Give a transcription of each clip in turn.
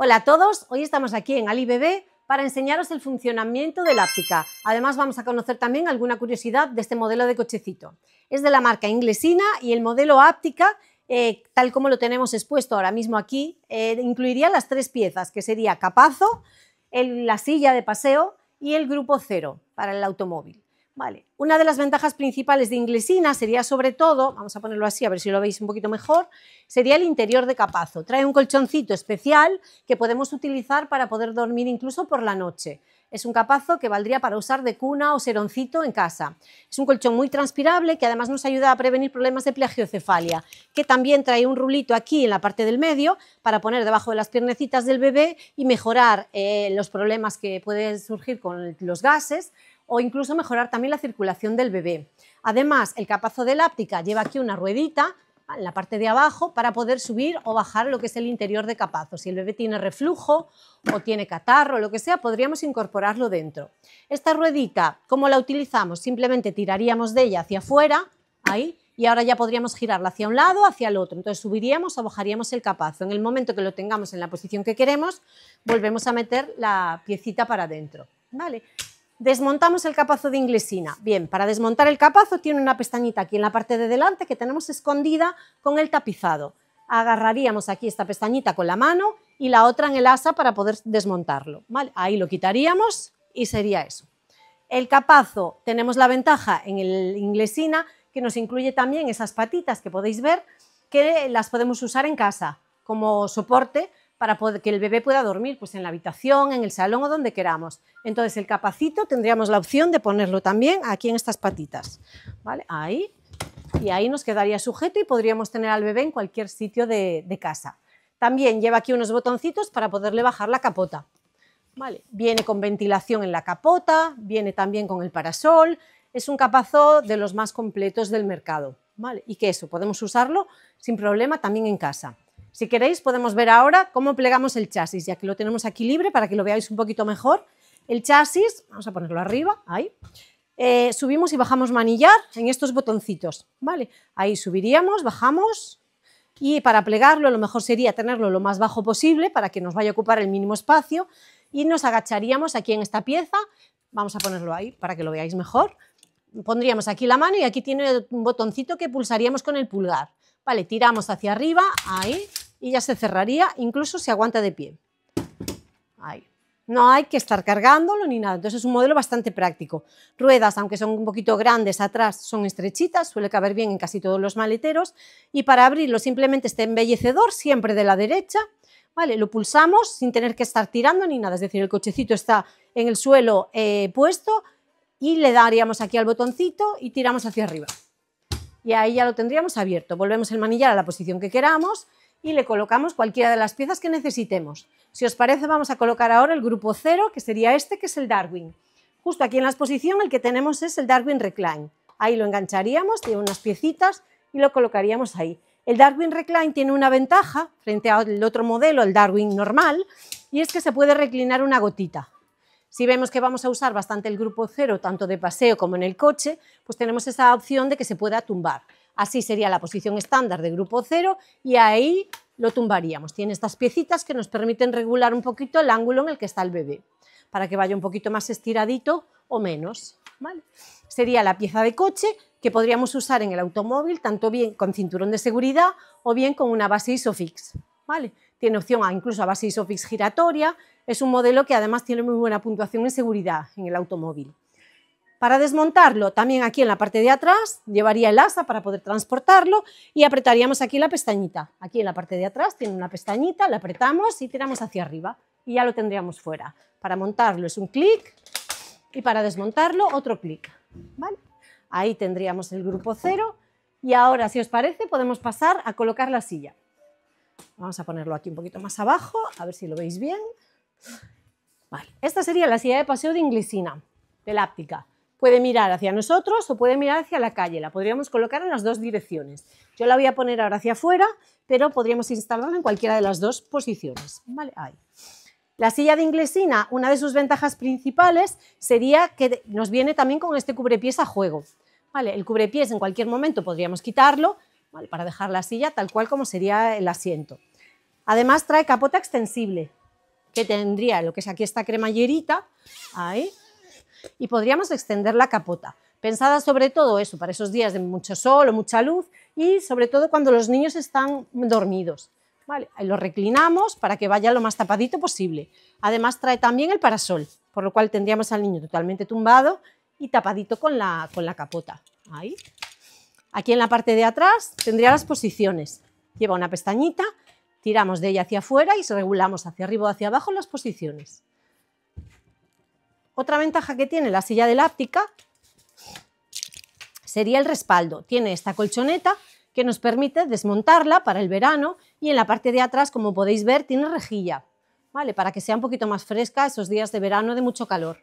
Hola a todos, hoy estamos aquí en AliBB para enseñaros el funcionamiento de Áptica. Además vamos a conocer también alguna curiosidad de este modelo de cochecito. Es de la marca Inglesina y el modelo Áptica, eh, tal como lo tenemos expuesto ahora mismo aquí, eh, incluiría las tres piezas, que sería capazo, la silla de paseo y el grupo cero para el automóvil una de las ventajas principales de Inglesina sería sobre todo, vamos a ponerlo así, a ver si lo veis un poquito mejor, sería el interior de capazo. Trae un colchoncito especial que podemos utilizar para poder dormir incluso por la noche. Es un capazo que valdría para usar de cuna o seroncito en casa. Es un colchón muy transpirable que además nos ayuda a prevenir problemas de plagiocefalia, que también trae un rulito aquí en la parte del medio para poner debajo de las piernecitas del bebé y mejorar eh, los problemas que pueden surgir con los gases o incluso mejorar también la circulación del bebé. Además, el capazo de láptica lleva aquí una ruedita en la parte de abajo para poder subir o bajar lo que es el interior de capazo. Si el bebé tiene reflujo o tiene catarro, o lo que sea, podríamos incorporarlo dentro. Esta ruedita, como la utilizamos? Simplemente tiraríamos de ella hacia afuera, ahí, y ahora ya podríamos girarla hacia un lado, hacia el otro. Entonces subiríamos o bajaríamos el capazo. En el momento que lo tengamos en la posición que queremos, volvemos a meter la piecita para adentro. ¿Vale? Desmontamos el capazo de inglesina. Bien, para desmontar el capazo tiene una pestañita aquí en la parte de delante que tenemos escondida con el tapizado. Agarraríamos aquí esta pestañita con la mano y la otra en el asa para poder desmontarlo. Ahí lo quitaríamos y sería eso. El capazo, tenemos la ventaja en el inglesina que nos incluye también esas patitas que podéis ver que las podemos usar en casa como soporte para que el bebé pueda dormir pues en la habitación, en el salón o donde queramos. Entonces el capacito tendríamos la opción de ponerlo también aquí en estas patitas. ¿vale? Ahí. Y ahí nos quedaría sujeto y podríamos tener al bebé en cualquier sitio de, casa. También lleva aquí unos botoncitos para poderle bajar la capota. Vale. Viene con ventilación en la capota, viene también con el parasol. Es un capazo de los más completos del mercado. Y que eso, podemos usarlo sin problema también en casa. Si queréis, podemos ver ahora cómo plegamos el chasis, ya que lo tenemos aquí libre para que lo veáis un poquito mejor. El chasis, vamos a ponerlo arriba, ahí. Eh, subimos y bajamos manillar en estos botoncitos, ¿vale? Ahí subiríamos, bajamos y para plegarlo lo mejor sería tenerlo lo más bajo posible para que nos vaya a ocupar el mínimo espacio y nos agacharíamos aquí en esta pieza, vamos a ponerlo ahí para que lo veáis mejor, pondríamos aquí la mano y aquí tiene un botoncito que pulsaríamos con el pulgar, ¿vale? Tiramos hacia arriba, ahí, y ya se cerraría, incluso se aguanta de pie. No hay que estar cargándolo ni nada, entonces es un modelo bastante práctico. Ruedas, aunque son un poquito grandes atrás, son estrechitas, suele caber bien en casi todos los maleteros y para abrirlo simplemente este embellecedor, siempre de la derecha, ¿vale? Lo pulsamos sin tener que estar tirando ni nada, es decir, el cochecito está en el suelo eh, puesto y le daríamos aquí al botoncito y tiramos hacia arriba. Y ahí ya lo tendríamos abierto. Volvemos el manillar a la posición que queramos y le colocamos cualquiera de las piezas que necesitemos. Si os parece, vamos a colocar ahora el grupo cero, que sería este, que es el Darwin. Justo aquí en la exposición el que tenemos es el Darwin Recline. Ahí lo engancharíamos, tiene unas piecitas y lo colocaríamos ahí. El Darwin Recline tiene una ventaja frente al otro modelo, el Darwin normal, y es que se puede reclinar una gotita. Si vemos que vamos a usar bastante el grupo cero, tanto de paseo como en el coche, pues tenemos esa opción de que se pueda tumbar. Así sería la posición estándar de grupo 0 y ahí lo tumbaríamos. Tiene estas piecitas que nos permiten regular un poquito el ángulo en el que está el bebé, para que vaya un poquito más estiradito o menos. Sería la pieza de coche que podríamos usar en el automóvil, tanto bien con cinturón de seguridad o bien con una base ISOFIX. ¿vale? Tiene opción incluso a base ISOFIX giratoria. Es un modelo que además tiene muy buena puntuación en seguridad en el automóvil. Para desmontarlo, también aquí en la parte de atrás, llevaría el asa para poder transportarlo y apretaríamos aquí la pestañita. Aquí en la parte de atrás tiene una pestañita, la apretamos y tiramos hacia arriba y ya lo tendríamos fuera. Para montarlo es un clic y para desmontarlo otro clic. ¿vale? Ahí tendríamos el grupo cero y ahora, si os parece, podemos pasar a colocar la silla. Vamos a ponerlo aquí un poquito más abajo, a ver si lo veis bien. esta sería la silla de paseo de Inglesina, Láptica puede mirar hacia nosotros o puede mirar hacia la calle. La podríamos colocar en las dos direcciones. Yo la voy a poner ahora hacia afuera, pero podríamos instalarla en cualquiera de las dos posiciones. La silla de inglesina, una de sus ventajas principales sería que nos viene también con este cubrepiés a juego. ¿Vale? El cubrepiés en cualquier momento podríamos quitarlo para dejar la silla tal cual como sería el asiento. Además trae capota extensible, que tendría lo que es aquí esta cremallerita, ahí, y podríamos extender la capota. Pensada sobre todo eso, para esos días de mucho sol o mucha luz y sobre todo cuando los niños están dormidos. Vale, lo reclinamos para que vaya lo más tapadito posible. Además trae también el parasol, por lo cual tendríamos al niño totalmente tumbado y tapadito con la, capota. Ahí. Aquí en la parte de atrás tendría las posiciones. Lleva una pestañita, tiramos de ella hacia afuera y regulamos hacia arriba o hacia abajo las posiciones. Otra ventaja que tiene la silla de láptica sería el respaldo. Tiene esta colchoneta que nos permite desmontarla para el verano y en la parte de atrás, como podéis ver, tiene rejilla, ¿vale? Para que sea un poquito más fresca esos días de verano de mucho calor.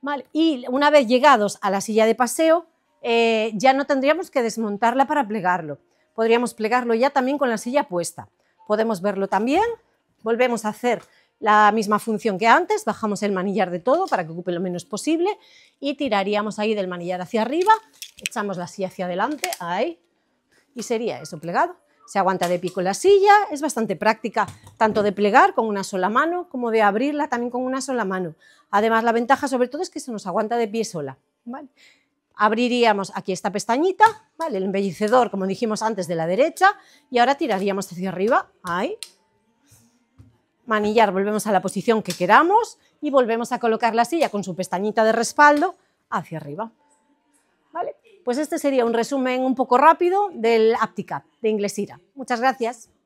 ¿Vale? Y una vez llegados a la silla de paseo, eh, ya no tendríamos que desmontarla para plegarlo. Podríamos plegarlo ya también con la silla puesta. Podemos verlo también. Volvemos a hacer la misma función que antes, bajamos el manillar de todo para que ocupe lo menos posible y tiraríamos ahí del manillar hacia arriba, echamos la silla hacia adelante, ahí, y sería eso plegado. Se aguanta de pico la silla, es bastante práctica tanto de plegar con una sola mano como de abrirla también con una sola mano. Además, la ventaja sobre todo es que se nos aguanta de pie sola. Abriríamos aquí esta pestañita, ¿vale? el embellecedor, como dijimos antes, de la derecha, y ahora tiraríamos hacia arriba, ahí, manillar, volvemos a la posición que queramos y volvemos a colocar la silla con su pestañita de respaldo hacia arriba. ¿Vale? Pues este sería un resumen un poco rápido del AptiCap de Inglesira. Muchas gracias.